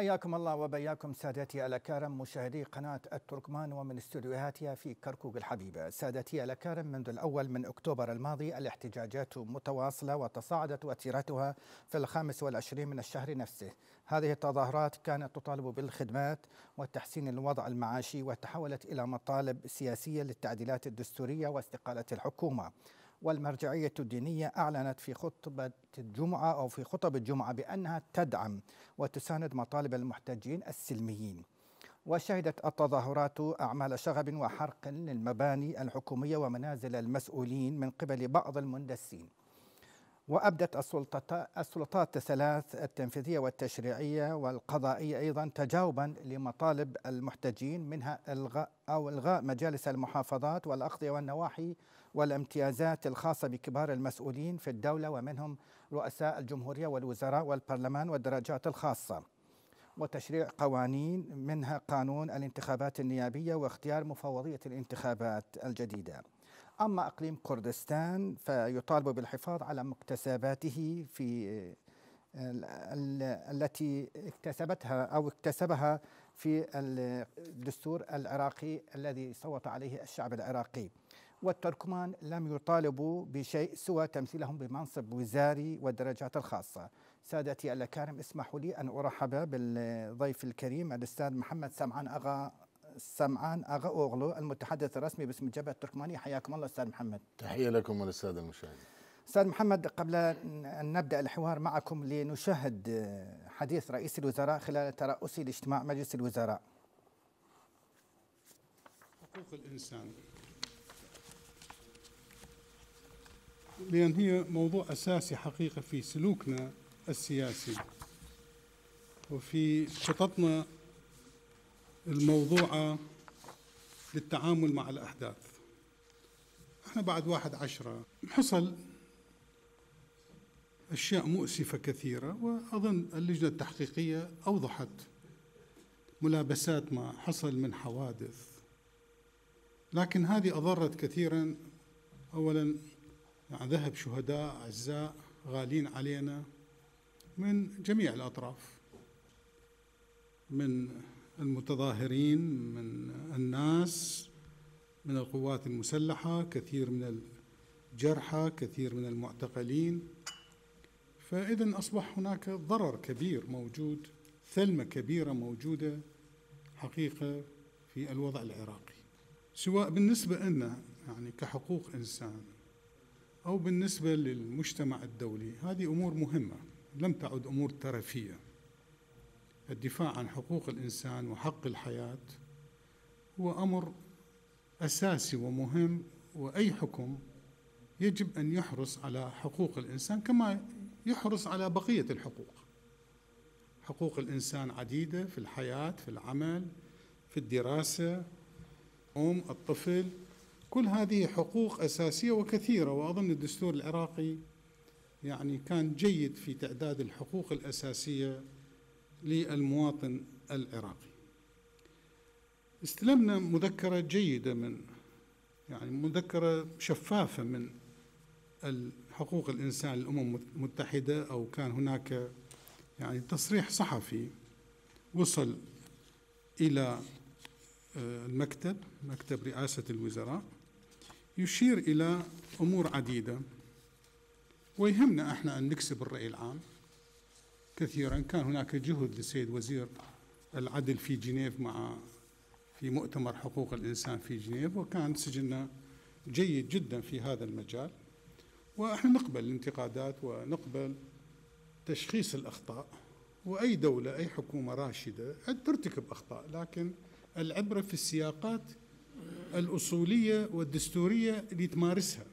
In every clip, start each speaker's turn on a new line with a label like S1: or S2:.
S1: حياكم الله وبياكم سادتي الأكارم مشاهدي قناة التركمان ومن استديوهاتها في كركوك الحبيبة سادتي الأكارم منذ الأول من أكتوبر الماضي الاحتجاجات متواصلة وتصاعدت وتيرتها في الخامس والعشرين من الشهر نفسه هذه التظاهرات كانت تطالب بالخدمات وتحسين الوضع المعاشي وتحولت إلى مطالب سياسية للتعديلات الدستورية واستقالة الحكومة والمرجعية الدينية أعلنت في خطبة الجمعة أو في خطب الجمعة بأنها تدعم وتساند مطالب المحتجين السلميين وشهدت التظاهرات أعمال شغب وحرق للمباني الحكومية ومنازل المسؤولين من قبل بعض المندسين وأبدت السلطات الثلاث التنفيذية والتشريعية والقضائية أيضا تجاوبا لمطالب المحتجين منها إلغاء أو إلغاء مجالس المحافظات والأقضية والنواحي والامتيازات الخاصة بكبار المسؤولين في الدولة ومنهم رؤساء الجمهورية والوزراء والبرلمان والدرجات الخاصة وتشريع قوانين منها قانون الانتخابات النيابية واختيار مفوضية الانتخابات الجديدة أما أقليم كردستان فيطالب بالحفاظ على مكتسباته في آه، التي اكتسبتها أو اكتسبها في الدستور العراقي الذي صوت عليه الشعب العراقي والتركمان لم يطالبوا بشيء سوى تمثيلهم بمنصب وزاري والدرجات الخاصة سادتي الأكارم اسمحوا لي أن أرحب بالضيف الكريم الأستاذ محمد سمعان أغا سمعان أغا أوغلو المتحدث الرسمي باسم الجبهة التركمانية حياكم الله أستاذ محمد
S2: تحية لكم وللسادة المشاهدين
S1: أستاذ محمد قبل أن نبدأ الحوار معكم لنشاهد حديث رئيس الوزراء خلال ترأسي لاجتماع مجلس الوزراء
S3: حقوق الإنسان لأن هي موضوع أساسي حقيقة في سلوكنا السياسي وفي خططنا الموضوعة للتعامل مع الأحداث احنا بعد واحد عشرة حصل أشياء مؤسفة كثيرة وأظن اللجنة التحقيقية أوضحت ملابسات ما حصل من حوادث لكن هذه أضرت كثيرا أولا يعني ذهب شهداء أعزاء غالين علينا من جميع الأطراف من المتظاهرين من الناس من القوات المسلحة كثير من الجرحى كثير من المعتقلين فإذا أصبح هناك ضرر كبير موجود ثلمة كبيرة موجودة حقيقة في الوضع العراقي سواء بالنسبة لنا يعني كحقوق إنسان أو بالنسبة للمجتمع الدولي هذه أمور مهمة لم تعد أمور ترفية الدفاع عن حقوق الإنسان وحق الحياة هو أمر أساسي ومهم وأي حكم يجب أن يحرص على حقوق الإنسان كما يحرص على بقية الحقوق حقوق الإنسان عديدة في الحياة في العمل في الدراسة أم الطفل كل هذه حقوق أساسية وكثيرة وأظن الدستور العراقي يعني كان جيد في تعداد الحقوق الأساسية للمواطن العراقي استلمنا مذكرة جيدة من يعني مذكرة شفافة من حقوق الإنسان للأمم المتحدة أو كان هناك يعني تصريح صحفي وصل إلى آه، المكتب مكتب رئاسة الوزراء يشير إلى أمور عديدة ويهمنا احنا أن نكسب الرأي العام كثيرا كان هناك جهد للسيد وزير العدل في جنيف مع في مؤتمر حقوق الإنسان في جنيف وكان سجلنا جيد جدا في هذا المجال واحنا نقبل الانتقادات ونقبل تشخيص الأخطاء وأي دولة أي حكومة راشدة ترتكب أخطاء لكن العبرة في السياقات الأصولية والدستورية اللي تمارسها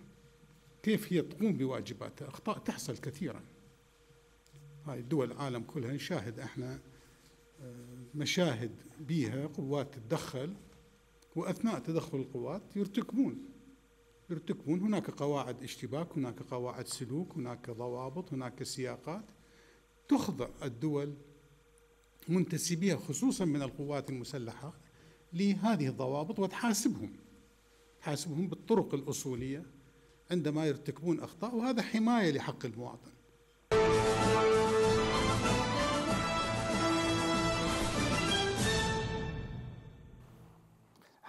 S3: كيف هي تقوم بواجباتها أخطاء تحصل كثيرا هاي دول العالم كلها نشاهد احنا آه، مشاهد بها قوات تتدخل واثناء تدخل القوات يرتكبون يرتكبون هناك قواعد اشتباك هناك قواعد سلوك هناك ضوابط هناك سياقات تخضع الدول منتسبيها خصوصا من القوات المسلحه لهذه الضوابط وتحاسبهم تحاسبهم بالطرق الأصولية عندما يرتكبون أخطاء وهذا حماية لحق المواطن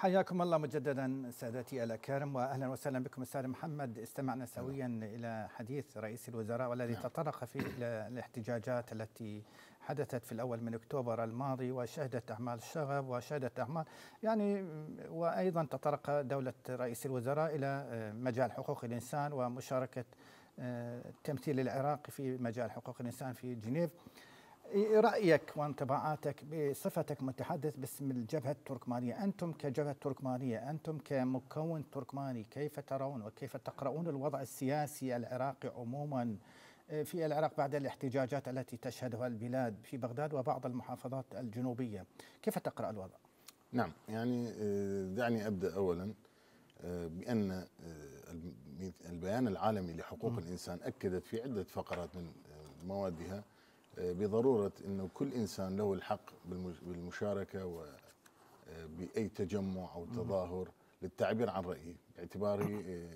S1: حياكم الله مجددا سادتي الأكارم وأهلا وسهلا بكم أستاذ محمد استمعنا سويا إلى حديث رئيس الوزراء والذي نعم. تطرق فيه إلى الاحتجاجات التي حدثت في الأول من أكتوبر الماضي وشهدت أعمال الشغب وشهدت أعمال يعني وأيضا تطرق دولة رئيس الوزراء إلى آه، مجال حقوق الإنسان ومشاركة التمثيل آه، العراقي في مجال حقوق الإنسان في جنيف رايك وانطباعاتك بصفتك متحدث باسم الجبهه التركمانيه، انتم كجبهه تركمانيه، انتم كمكون تركماني، كيف ترون وكيف تقرؤون الوضع السياسي العراقي عموما في العراق بعد الاحتجاجات التي تشهدها البلاد في بغداد وبعض المحافظات الجنوبيه، كيف تقرا الوضع؟
S2: نعم، يعني آه، دعني ابدا اولا آه، بان آه، البيان العالمي لحقوق الانسان اكدت في عده فقرات من موادها بضروره انه كل انسان له الحق بالمشاركه وباي باي تجمع او تظاهر للتعبير عن رايه باعتباره آه،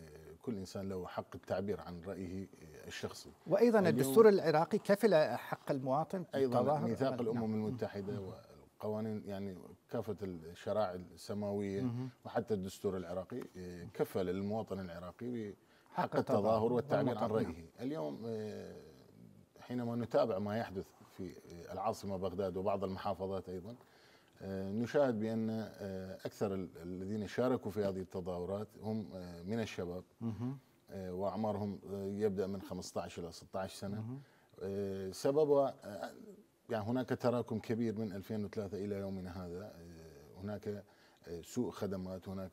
S2: كل انسان له حق التعبير عن رايه آه، الشخصي وايضا الدستور
S1: العراقي كفل حق المواطن ايضا ميثاق نعم. الامم
S2: المتحده والقوانين يعني كافه الشرائع السماويه وحتى الدستور العراقي آه، كفل المواطن العراقي
S3: بحق التظاهر والتعبير عن رايه
S2: اليوم حينما نتابع ما يحدث في العاصمه بغداد وبعض المحافظات ايضا آه، نشاهد بان آه، اكثر الذين شاركوا في هذه التظاهرات هم آه، من الشباب واعمارهم يبدا من 15 الى 16 سنه سبب يعني هناك تراكم كبير من 2003 الى يومنا هذا هناك سوء خدمات هناك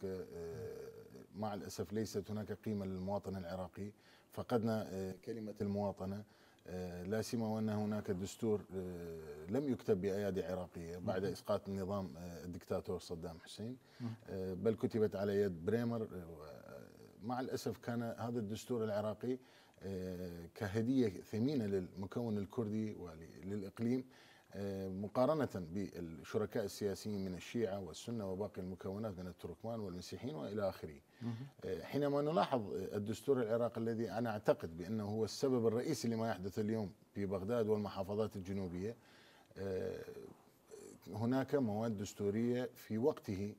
S2: مع الاسف ليست هناك قيمه للمواطن العراقي فقدنا كلمه المواطنه آه، لا سيما وان هناك دستور آه، لم يكتب بايادي عراقيه بعد اسقاط النظام آه، الدكتاتور صدام حسين بل كتبت على يد بريمر مع الاسف كان هذا الدستور العراقي كهديه ثمينه للمكون الكردي وللاقليم مقارنة بالشركاء السياسيين من الشيعة والسنة وباقي المكونات من التركمان والمسيحيين وإلى آخره حينما نلاحظ الدستور العراقي الذي أنا أعتقد بأنه هو السبب الرئيسي لما يحدث اليوم في بغداد والمحافظات الجنوبية هناك مواد دستورية في وقته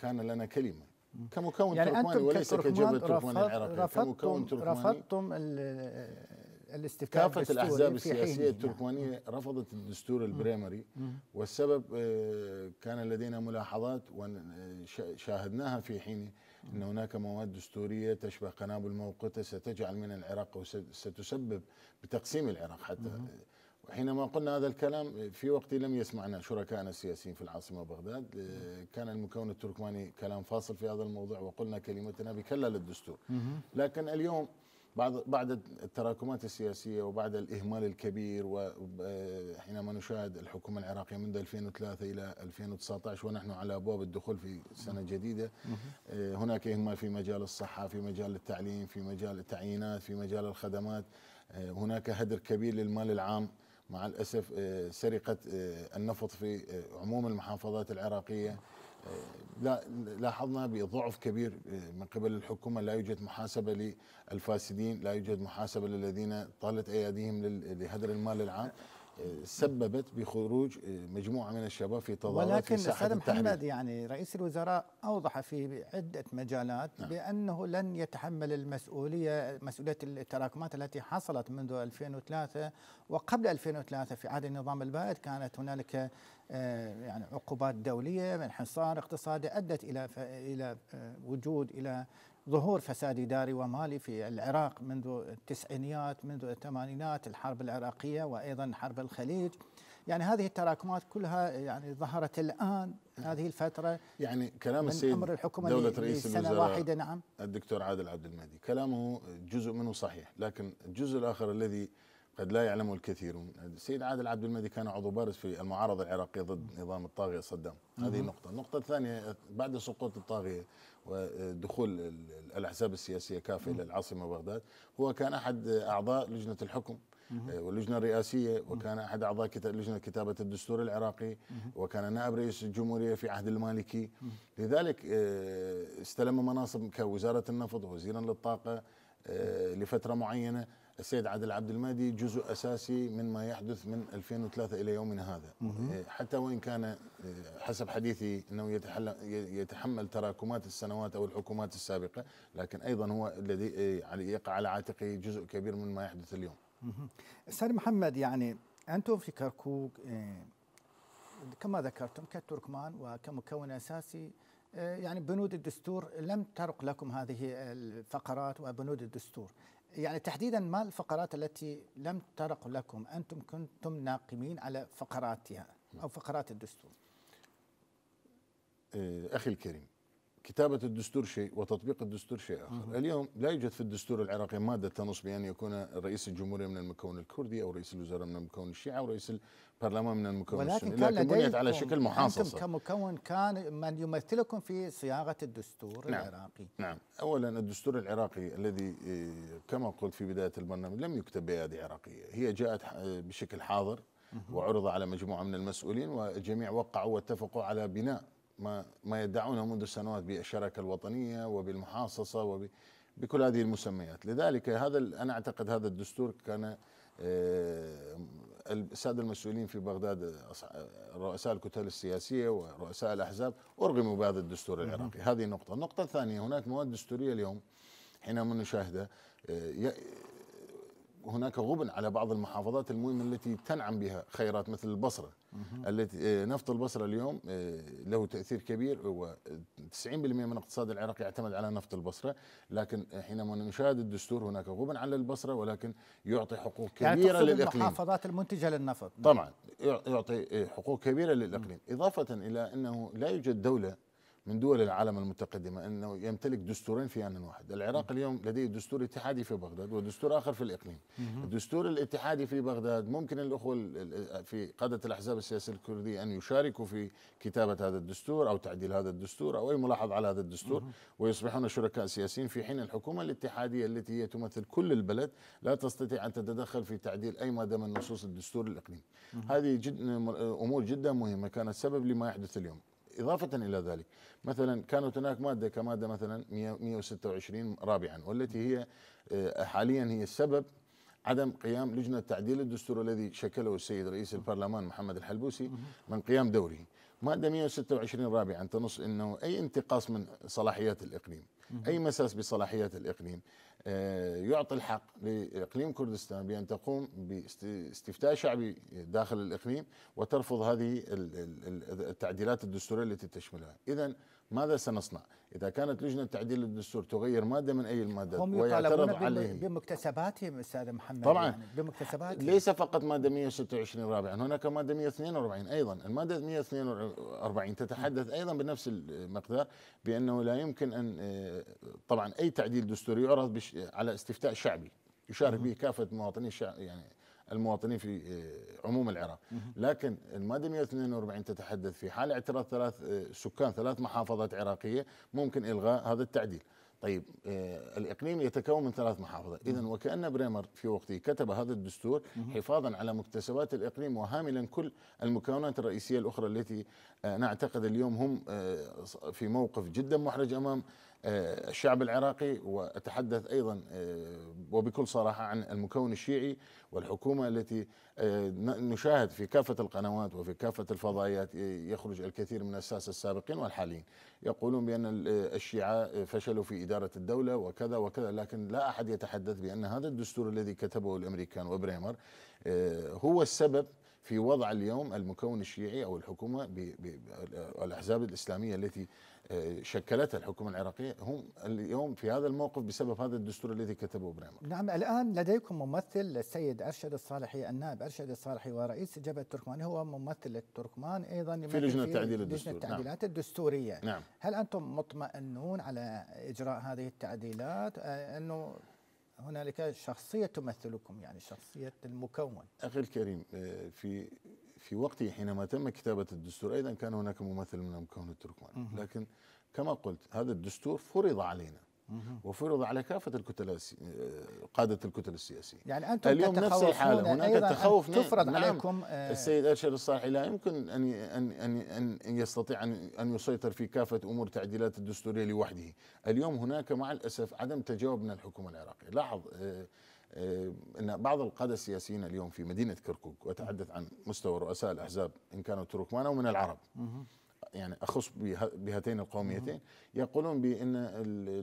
S2: كان لنا كلمة كمكون يعني تركماني وليس كجبهة تركماني العراقية رفضتم, رفضتم
S1: الاستفتاء كافة الأحزاب السياسية يعني. التركمانية
S2: نعم. رفضت الدستور البريمري مم. والسبب آه، كان لدينا ملاحظات وشاهدناها آه، في حينه أن هناك مواد دستورية تشبه قنابل موقتة ستجعل من العراق وستسبب بتقسيم العراق حتى مم. حينما قلنا هذا الكلام في وقت لم يسمعنا شركائنا السياسيين في العاصمه بغداد آه، كان المكون التركماني كلام فاصل في هذا الموضوع وقلنا كلمتنا بكلا للدستور لكن اليوم بعد بعد التراكمات السياسيه وبعد الاهمال الكبير وحينما آه، نشاهد الحكومه العراقيه منذ 2003 الى 2019 ونحن على ابواب الدخول في سنه جديده آه، هناك اهمال في مجال الصحه في مجال التعليم في مجال التعيينات في مجال الخدمات آه، هناك هدر كبير للمال العام مع الاسف سرقه النفط في عموم المحافظات العراقيه لاحظنا بضعف كبير آه، من قبل الحكومه لا يوجد محاسبه للفاسدين لا يوجد محاسبه للذين طالت اياديهم لهدر المال العام سببت بخروج مجموعه من الشباب في تظاهرات ولكن استاذ محمد
S1: يعني رئيس الوزراء اوضح في عده مجالات نعم. بانه لن يتحمل المسؤوليه مسؤوليه التراكمات التي حصلت منذ 2003 وقبل 2003 في عهد النظام البائد كانت هنالك آه، يعني عقوبات دوليه من حصار اقتصادي ادت الى الى آه، وجود الى ظهور فساد إداري ومالي في العراق منذ التسعينيات منذ الثمانينات الحرب العراقية وأيضا حرب الخليج يعني هذه التراكمات كلها يعني ظهرت الآن هذه الفترة يعني كلام السيد أمر الحكومة دولة رئيس الوزراء واحدة نعم
S2: الدكتور عادل عبد المهدي كلامه جزء منه صحيح لكن الجزء الآخر الذي قد لا يعلمه الكثيرون السيد عادل عبد المهدي كان عضو بارز في المعارضة العراقية ضد نظام الطاغية صدام هذه نقطة النقطة الثانية بعد سقوط الطاغية ودخول الاحزاب السياسيه كافه الى العاصمه بغداد هو كان احد اعضاء لجنه الحكم آه، واللجنه الرئاسيه وكان احد اعضاء لجنه كتابه الدستور العراقي وكان نائب رئيس الجمهوريه في عهد المالكي لذلك آه، استلم مناصب كوزاره النفط ووزيرا للطاقه آه، لفتره معينه السيد عادل عبد المهدي جزء اساسي مما يحدث من 2003 الى يومنا هذا إيه، حتى وان كان إيه، حسب حديثي انه يتحمل تراكمات السنوات او الحكومات السابقه لكن ايضا هو الذي إيه، يقع على عاتقه جزء كبير مما يحدث اليوم.
S1: استاذ محمد يعني انتم في كركوك كما ذكرتم كتركمان وكمكون اساسي يعني بنود الدستور لم ترق لكم هذه الفقرات وبنود الدستور يعني تحديدا ما الفقرات التي لم ترق لكم انتم كنتم ناقمين على فقراتها او فقرات الدستور
S2: إيه، اخي الكريم كتابة الدستور شيء وتطبيق الدستور شيء آخر مم. اليوم لا يوجد في الدستور العراقي مادة تنص بأن يكون رئيس الجمهورية من المكون الكردي أو رئيس الوزراء من المكون الشيعي أو رئيس البرلمان من المكون ولكن السني لكن بنيت على شكل محاصصة أنتم
S1: كمكون كان من يمثلكم في صياغة الدستور نعم.
S2: العراقي نعم أولا الدستور العراقي الذي آه، كما قلت في بداية البرنامج لم يكتب بأيادي عراقية هي جاءت بشكل حاضر وعرض على مجموعة من المسؤولين والجميع وقعوا واتفقوا على بناء ما ما يدعونه منذ سنوات بالشراكه الوطنيه وبالمحاصصه وبكل هذه المسميات لذلك هذا انا اعتقد هذا الدستور كان آه، الساده المسؤولين في بغداد رؤساء الكتل السياسيه ورؤساء الاحزاب ارغموا بهذا الدستور العراقي هذه نقطه النقطه الثانيه هناك مواد دستوريه اليوم حينما نشاهدها آه، هناك غبن على بعض المحافظات المهمة التي تنعم بها خيرات مثل البصرة التي آه، نفط البصرة اليوم آه، له تأثير كبير و90% من اقتصاد العراق يعتمد على نفط البصرة لكن حينما نشاهد الدستور هناك غبن على البصرة ولكن يعطي حقوق يعني كبيرة يعني للإقليم المحافظات المنتجة للنفط طبعا يعطي آه، حقوق كبيرة للإقليم إضافة إلى أنه لا يوجد دولة من دول العالم المتقدمة أنه يمتلك دستورين في آن واحد العراق اليوم لديه دستور اتحادي في بغداد ودستور آخر في الإقليم الدستور الاتحادي في بغداد ممكن الأخوة في قادة الأحزاب السياسية الكردية أن يشاركوا في كتابة هذا الدستور أو تعديل هذا الدستور أو أي ملاحظة على هذا الدستور ويصبحون شركاء سياسيين في حين الحكومة الاتحادية التي هي تمثل كل البلد لا تستطيع أن تتدخل في تعديل أي مادة من نصوص الدستور الإقليمي هذه جد أمور جدا مهمة كانت سبب لما يحدث اليوم إضافة إلى ذلك مثلا كانت هناك مادة كمادة مثلا 126 رابعا والتي هي آه، حاليا هي السبب عدم قيام لجنة تعديل الدستور الذي شكله السيد رئيس البرلمان محمد الحلبوسي من قيام دوره مادة 126 رابعا تنص أنه أي انتقاص من صلاحيات الإقليم أي مساس بصلاحيات الإقليم آه، يعطي الحق لاقليم كردستان بان تقوم باستفتاء شعبي داخل الاقليم وترفض هذه التعديلات الدستوريه التي تشملها، اذا ماذا سنصنع؟ إذا كانت لجنة تعديل الدستور تغير مادة من أي المادة هم يطالبون عليهم
S1: بمكتسباتهم أستاذ محمد طبعا يعني بمكتسباتهم ليس
S2: فقط مادة 126 رابعا هناك مادة 142 أيضا المادة 142 تتحدث أيضا بنفس المقدار بأنه لا يمكن أن آه، طبعا أي تعديل دستوري يعرض على استفتاء شعبي يشارك به كافة مواطني الشعب يعني المواطنين في آه، عموم العراق لكن المادة 142 تتحدث في حال اعتراض ثلاث آه، سكان ثلاث محافظات عراقية ممكن إلغاء هذا التعديل طيب آه، الاقليم يتكون من ثلاث محافظات اذا وكان بريمر في وقته كتب هذا الدستور حفاظا على مكتسبات الاقليم وهاملا كل المكونات الرئيسيه الاخرى التي نعتقد اليوم هم في موقف جدا محرج امام آه، الشعب العراقي واتحدث ايضا آه، وبكل صراحه عن المكون الشيعي والحكومه التي آه، نشاهد في كافه القنوات وفي كافه الفضائيات يخرج الكثير من الساسه السابقين والحاليين يقولون بان الشيعه فشلوا في اداره الدوله وكذا وكذا لكن لا احد يتحدث بان هذا الدستور الذي كتبه الامريكان وبريمر هو السبب في وضع اليوم المكون الشيعي او الحكومه والاحزاب الاسلاميه التي شكلتها الحكومه العراقيه هم اليوم في هذا الموقف بسبب هذا الدستور الذي كتبه بريمر
S1: نعم الان لديكم ممثل السيد ارشد الصالحي النائب ارشد الصالحي ورئيس جبهه التركمان هو ممثل التركمان ايضا في لجنه تعديل الدستور لجنه التعديلات نعم. الدستوريه نعم. هل انتم مطمئنون على اجراء هذه التعديلات آه، انه هنالك شخصيه تمثلكم يعني شخصيه المكون
S2: اخي الكريم آه، في في وقته حينما تم كتابة الدستور أيضا كان هناك ممثل من المكون التركماني لكن كما قلت هذا الدستور فرض علينا وفرض على كافة الكتل آه، قادة الكتل السياسية
S1: يعني أنتم اليوم نفس الحالة هناك تخوف نعم، تفرض نعم عليكم آه،
S2: السيد أرشد الصالحي لا يمكن أن أن أن أن يستطيع أن أن يسيطر في كافة أمور تعديلات الدستورية لوحده اليوم هناك مع الأسف عدم تجاوب من الحكومة العراقية لاحظ آه، آه، ان بعض القاده السياسيين اليوم في مدينه كركوك واتحدث عن مستوى رؤساء الاحزاب ان كانوا تركمان او من العرب يعني اخص بهاتين القوميتين يقولون بان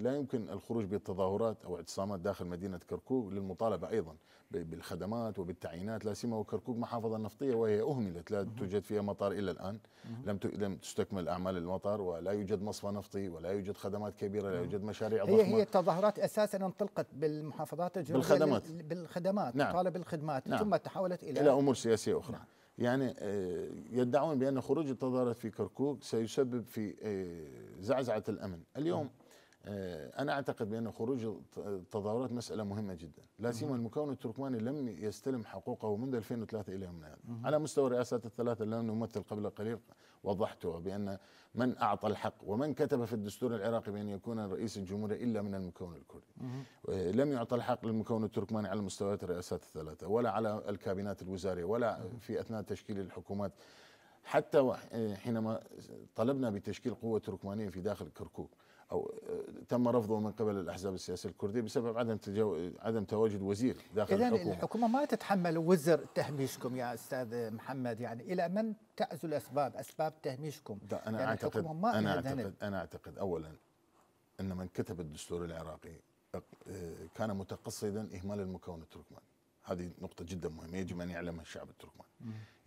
S2: لا يمكن الخروج بالتظاهرات او اعتصامات داخل مدينه كركوك للمطالبه ايضا بالخدمات وبالتعيينات لا سيما وكركوك محافظه نفطيه وهي اهملت لا توجد فيها مطار الى الان لم لم تستكمل اعمال المطار ولا يوجد مصفى نفطي ولا يوجد خدمات كبيره لا يوجد مشاريع ضخمه هي هي
S1: التظاهرات اساسا انطلقت بالمحافظات الجنوبيه بالخدمات بالخدمات نعم. طالب الخدمات نعم. ثم تحولت الى الى امور
S2: سياسيه اخرى نعم. يعني آه، يدعون بأن خروج التظاهرات في كركوك سيسبب في آه، زعزعة الأمن اليوم آه، انا اعتقد بان خروج التظاهرات مساله مهمه جدا، لا سيما المكون التركماني لم يستلم حقوقه منذ 2003 الى يومنا هذا، على مستوى الرئاسات الثلاثه اللي نمثل قبل قليل وضحتها بان من اعطى الحق ومن كتب في الدستور العراقي بان يكون رئيس الجمهوريه الا من المكون الكردي. آه، لم يعطى الحق للمكون التركماني على مستويات الرئاسات الثلاثه ولا على الكابينات الوزاريه ولا في اثناء تشكيل الحكومات حتى آه، حينما طلبنا بتشكيل قوه تركمانيه في داخل كركوك. او آه، تم رفضه من قبل الاحزاب السياسيه الكرديه بسبب عدم تجو... عدم تواجد وزير داخل إذن الحكومه
S1: الحكومه ما تتحمل وزر تهميشكم يا استاذ محمد يعني الى من تعزو الاسباب اسباب تهميشكم ده انا يعني اعتقد ما انا اعتقد
S2: انا اعتقد اولا ان من كتب الدستور العراقي آه، كان متقصدا اهمال المكون التركماني هذه نقطة جدا مهمة يجب أن يعلمها الشعب التركمان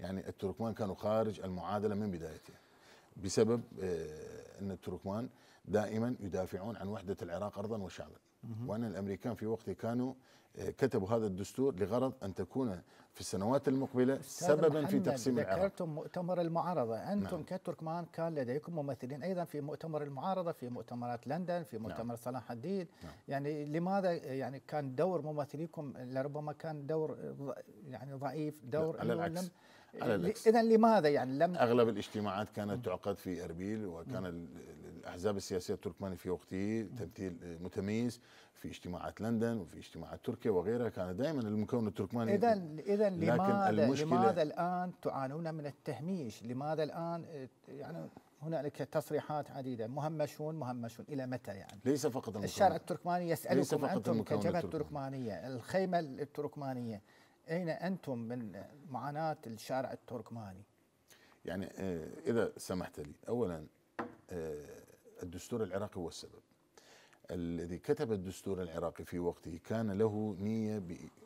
S2: يعني التركمان كانوا خارج المعادلة من بدايتها بسبب آه، أن التركمان دائما يدافعون عن وحدة العراق أرضا وشعبا وأن الأمريكان في وقته كانوا آه، كتبوا هذا الدستور لغرض أن تكون في السنوات المقبلة سببا في تقسيم العراق ذكرتم مؤتمر
S1: المعارضة أنتم نعم. كتركمان كان لديكم ممثلين أيضا في مؤتمر المعارضة في مؤتمرات لندن في نعم. مؤتمر نعم. صلاح الدين نعم. يعني لماذا يعني كان دور ممثليكم لربما كان دور يعني ضعيف دور على العكس اذا لماذا يعني لم اغلب
S2: الاجتماعات كانت تعقد في اربيل وكان نعم. الاحزاب السياسيه التركمانيه في وقته تمثيل متميز في اجتماعات لندن وفي اجتماعات تركيا وغيرها كان دائما المكون التركماني اذا
S1: اذا لماذا لماذا الان تعانون من التهميش؟ لماذا الان يعني هنالك تصريحات عديده مهمشون مهمشون الى متى يعني؟
S2: ليس فقط المكون الشارع التركماني يسالكم ليس فقط انتم كجبهه
S1: التركمانيه الخيمه التركمانيه اين انتم من معاناه الشارع التركماني؟
S2: يعني آه، اذا سمحت لي اولا آه، الدستور العراقي هو السبب الذي كتب الدستور العراقي في وقته كان له نية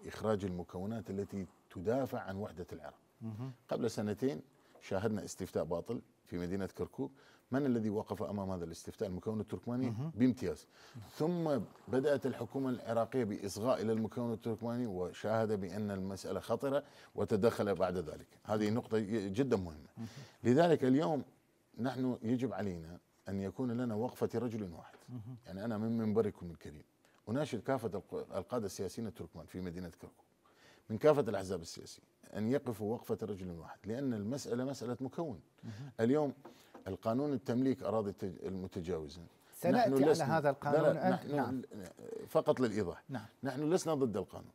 S2: بإخراج المكونات التي تدافع عن وحدة العراق قبل سنتين شاهدنا استفتاء باطل في مدينة كركوك من الذي وقف أمام هذا الاستفتاء المكون التركماني بامتياز ثم بدأت الحكومة العراقية بإصغاء إلى المكون التركماني وشاهد بأن المسألة خطرة وتدخل بعد ذلك هذه نقطة جدا مهمة لذلك اليوم نحن يجب علينا أن يكون لنا وقفة رجل واحد يعني أنا من منبركم الكريم أناشد كافة القادة السياسيين التركمان في مدينة كركوك من كافة الأحزاب السياسية أن يقفوا وقفة رجل واحد لأن المسألة مسألة مكون اليوم القانون التمليك أراضي المتجاوزة سنأتي على هذا القانون لا لا نحن نعم. فقط للإيضاح نعم. نحن لسنا ضد القانون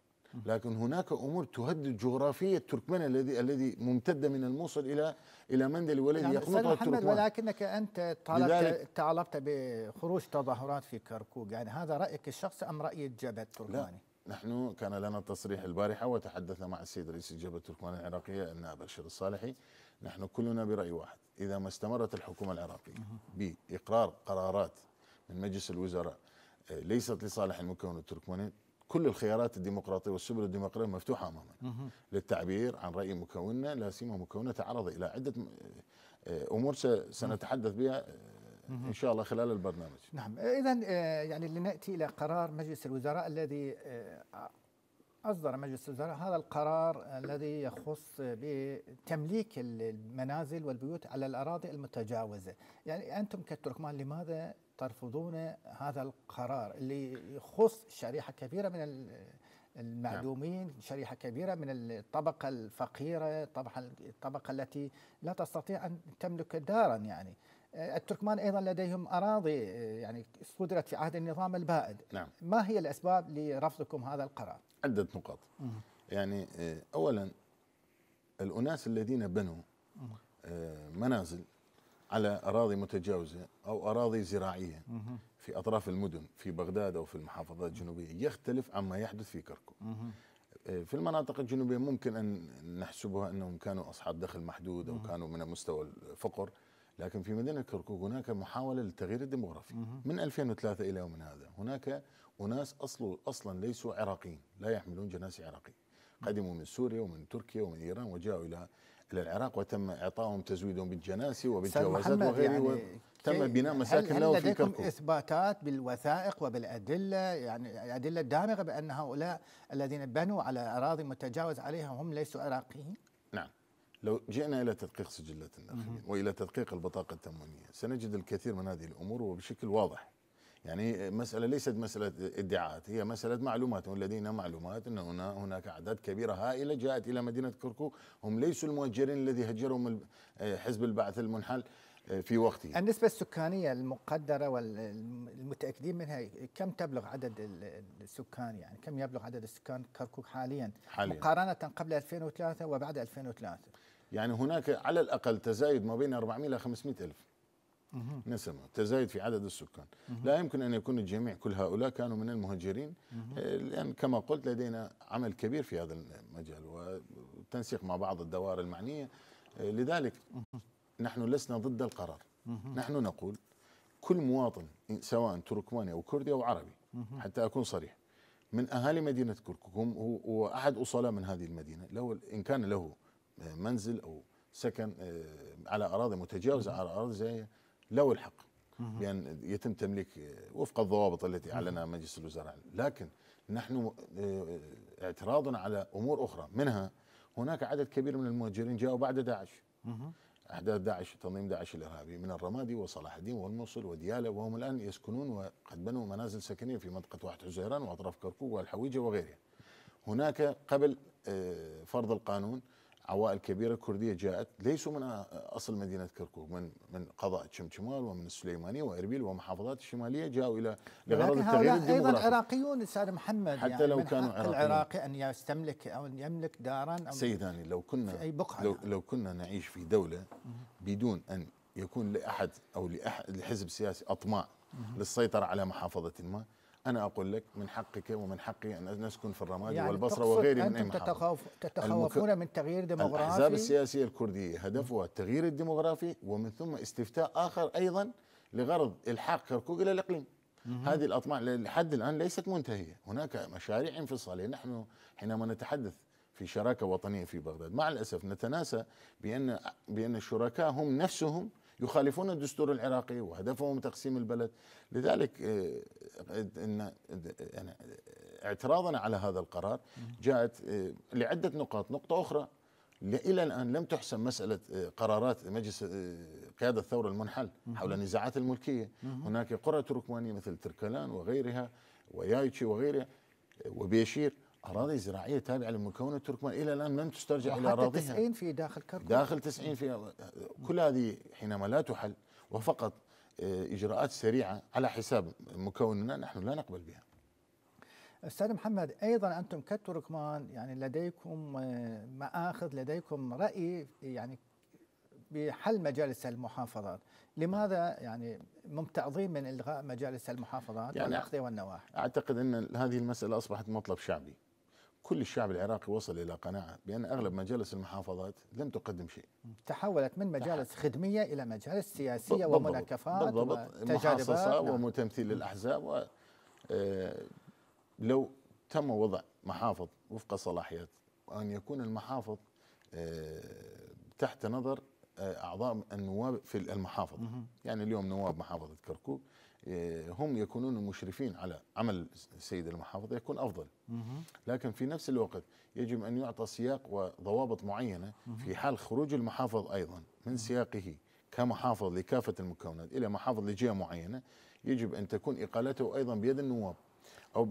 S2: لكن هناك امور تهدد جغرافيه تركمان الذي الذي ممتده من الموصل الى الى مندل والذي يعني يقنطها التركمان
S1: ولكنك انت طالبت
S2: طالبت بخروج تظاهرات في
S1: كركوك يعني هذا رايك الشخصي ام راي الجبهه التركماني؟
S2: نحن كان لنا تصريح البارحه وتحدثنا مع السيد رئيس الجبهه التركمانيه العراقيه النائب بشير الصالحي نحن كلنا براي واحد اذا ما استمرت الحكومه العراقيه باقرار قرارات من مجلس الوزراء آه، ليست لصالح المكون التركماني كل الخيارات الديمقراطيه والسبل الديمقراطيه مفتوحه امامنا للتعبير عن راي مكوننا لا سيما مكوننا تعرض الى عده آه، امور سنتحدث بها آه، ان شاء الله خلال البرنامج. نعم
S1: اذا آه، يعني لناتي الى قرار مجلس الوزراء الذي اصدر مجلس الوزراء هذا القرار الذي يخص بتمليك المنازل والبيوت على الاراضي المتجاوزه، يعني انتم كتركمان لماذا ترفضون هذا القرار اللي يخص شريحه كبيره من المعدومين نعم. شريحه كبيره من الطبقه الفقيره الطبقه الطبقه التي لا تستطيع ان تملك دارا يعني آه، التركمان ايضا لديهم اراضي آه، يعني صدرت في عهد النظام البائد نعم. ما هي الاسباب لرفضكم هذا القرار
S2: عده نقاط يعني آه، اولا الاناس الذين بنوا منازل على اراضي متجاوزه او اراضي زراعيه في اطراف المدن في بغداد او في المحافظات الجنوبيه يختلف عما يحدث في كركوك في المناطق الجنوبيه ممكن ان نحسبها انهم كانوا اصحاب دخل محدود او كانوا من مستوى الفقر لكن في مدينه كركوك هناك محاوله للتغيير الديموغرافي من 2003 الى يومنا هذا هناك اناس أصل اصلا ليسوا عراقيين لا يحملون جناس عراقي قدموا من سوريا ومن تركيا ومن ايران وجاءوا الى الى العراق وتم اعطائهم تزويدهم بالجناسي وبالجوازات وغيره يعني تم بناء مساكن له في كركوك
S1: اثباتات بالوثائق وبالادله يعني ادله دامغه بان هؤلاء الذين بنوا على اراضي متجاوز عليها هم ليسوا عراقيين؟
S2: نعم لو جئنا الى تدقيق سجلات الناخبين والى تدقيق البطاقه التموينيه سنجد الكثير من هذه الامور وبشكل واضح يعني مسألة ليست مسألة ادعاءات هي مسألة معلومات والذين معلومات أن هنا هناك أعداد كبيرة هائلة جاءت إلى مدينة كركوك هم ليسوا المهجرين الذي هجرهم آه، حزب البعث المنحل آه، في وقته النسبة السكانية المقدرة والمتأكدين
S1: منها كم تبلغ عدد السكان يعني كم يبلغ عدد السكان كركوك حاليا, حاليا. مقارنة قبل 2003 وبعد 2003
S2: يعني هناك على الأقل تزايد ما بين 400 إلى 500 ألف نسمة تزايد في عدد السكان لا يمكن أن يكون الجميع كل هؤلاء كانوا من المهاجرين آه، لأن كما قلت لدينا عمل كبير في هذا المجال وتنسيق مع بعض الدوائر المعنية آه، لذلك نحن لسنا ضد القرار نحن نقول كل مواطن سواء تركماني أو كردي أو عربي حتى أكون صريح من أهالي مدينة كركوك وأحد أصلاء من هذه المدينة لو إن كان له آه، منزل أو سكن على أراضي متجاوزة على أراضي زي له الحق بأن يتم تمليك وفق الضوابط التي أعلنها مجلس الوزراء لكن نحن آه، اعتراضنا على أمور أخرى منها هناك عدد كبير من المهاجرين جاءوا بعد داعش أحداث داعش تنظيم داعش الإرهابي من الرمادي وصلاح الدين والموصل ودياله وهم الآن يسكنون وقد بنوا منازل سكنية في منطقة واحد حزيران وأطراف كركوك والحويجة وغيرها هناك قبل آه، فرض القانون عوائل كبيرة كردية جاءت ليسوا من أصل مدينة كركوك من من قضاء شمشمال ومن السليمانية وإربيل ومحافظات الشمالية جاءوا إلى لغرض التغيير الديموغرافي أيضا
S1: عراقيون أستاذ محمد حتى يعني لو من كانوا حق العراقي أن يستملك أو أن يملك دارا أو سيداني
S2: لو كنا في أي بقعة لو, لو كنا نعيش في دولة بدون أن يكون لأحد أو لأحد لحزب سياسي أطماع للسيطرة على محافظة ما أنا أقول لك من حقك ومن حقي أن نسكن في الرمادي يعني والبصرة وغيري من أي محافظة تتخوف
S1: تتخوفون المك... من تغيير ديموغرافي الأحزاب السياسية
S2: الكردية هدفها التغيير الديموغرافي ومن ثم استفتاء آخر أيضا لغرض إلحاق كركوك إلى الإقليم هذه الأطماع لحد الآن ليست منتهية هناك مشاريع انفصالية نحن حينما نتحدث في شراكة وطنية في بغداد مع الأسف نتناسى بأن, بأن الشركاء هم نفسهم يخالفون الدستور العراقي وهدفهم تقسيم البلد لذلك آه، إن يعني اعتراضنا على هذا القرار جاءت آه، لعدة نقاط نقطة أخرى إلى الآن لم تحسم مسألة آه، قرارات مجلس قيادة الثورة المنحل حول النزاعات الملكية هناك قرى تركمانية مثل تركلان وغيرها ويايتشي وغيرها وبيشير اراضي زراعيه تابعه للمكون التركمان الى الان لم تسترجع الى اراضيها 90
S1: في داخل كركوك داخل 90 في
S2: كل هذه حينما لا تحل وفقط آه، اجراءات سريعه على حساب مكوننا نحن لا نقبل بها
S1: استاذ محمد ايضا انتم كتركمان يعني لديكم آه، مآخذ لديكم راي يعني بحل مجالس المحافظات لماذا يعني ممتعضين من الغاء مجالس المحافظات يعني والنواحي
S2: اعتقد ان هذه المساله اصبحت مطلب شعبي كل الشعب العراقي وصل الى قناعه بان اغلب مجالس المحافظات لم تقدم شيء. تحولت من مجالس تحول. خدميه
S1: الى مجالس سياسيه بالضبط. ومناكفات بالضبط محاصصه
S2: نعم. وتمثيل الاحزاب و آه، لو تم وضع محافظ وفق صلاحيات وان يكون المحافظ آه، تحت نظر آه، اعضاء النواب في المحافظ يعني اليوم نواب محافظه كركوك آه، هم يكونون مشرفين على عمل السيد المحافظ يكون افضل لكن في نفس الوقت يجب ان يعطى سياق وضوابط معينه في حال خروج المحافظ ايضا من سياقه كمحافظ لكافه المكونات الى محافظ لجهه معينه يجب ان تكون اقالته ايضا بيد النواب او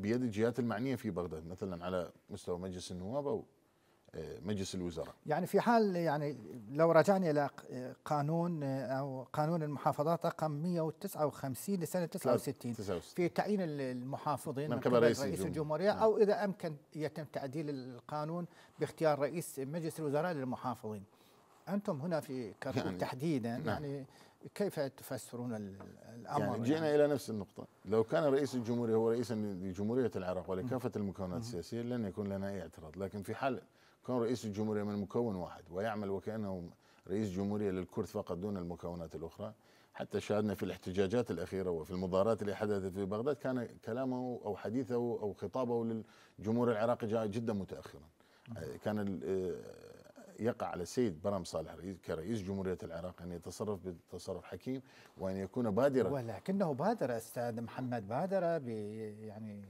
S2: بيد الجهات المعنيه في بغداد مثلا على مستوى مجلس النواب او مجلس الوزراء
S1: يعني في حال يعني لو رجعنا الى قانون او قانون المحافظات رقم 159 لسنه 69 في تعيين المحافظين من قبل رئيس, رئيس الجمهوريه نعم. او اذا امكن يتم تعديل القانون باختيار رئيس مجلس الوزراء للمحافظين انتم هنا في كركوك يعني تحديدا نعم. يعني كيف تفسرون الامر؟ يعني جئنا يعني؟
S2: الى نفس النقطه، لو كان رئيس الجمهوريه هو رئيسا لجمهوريه العراق ولكافه المكونات السياسيه لن يكون لنا اي اعتراض، لكن في حال كان رئيس الجمهورية من مكون واحد ويعمل وكأنه رئيس جمهورية للكرد فقط دون المكونات الأخرى حتى شاهدنا في الاحتجاجات الأخيرة وفي المظاهرات اللي حدثت في بغداد كان كلامه أو حديثه أو خطابه للجمهور العراقي جاء جدا متأخرا كان آه، يقع على السيد برام صالح كرئيس جمهورية العراق أن يتصرف بتصرف حكيم وأن يكون بادرا
S1: ولكنه بادر أستاذ محمد بادر يعني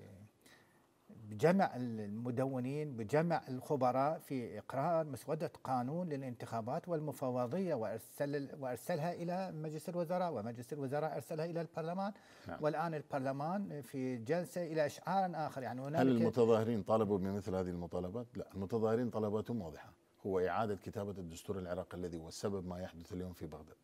S1: بجمع المدونين بجمع الخبراء في إقرار مسودة قانون للانتخابات والمفوضية وأرسل وأرسلها إلى مجلس الوزراء ومجلس الوزراء أرسلها إلى البرلمان نعم. والآن البرلمان في جلسة إلى إشعار آخر يعني هل
S2: المتظاهرين طالبوا بمثل هذه المطالبات؟ لا المتظاهرين طلباتهم واضحة هو إعادة كتابة الدستور العراقي الذي هو سبب ما يحدث اليوم في بغداد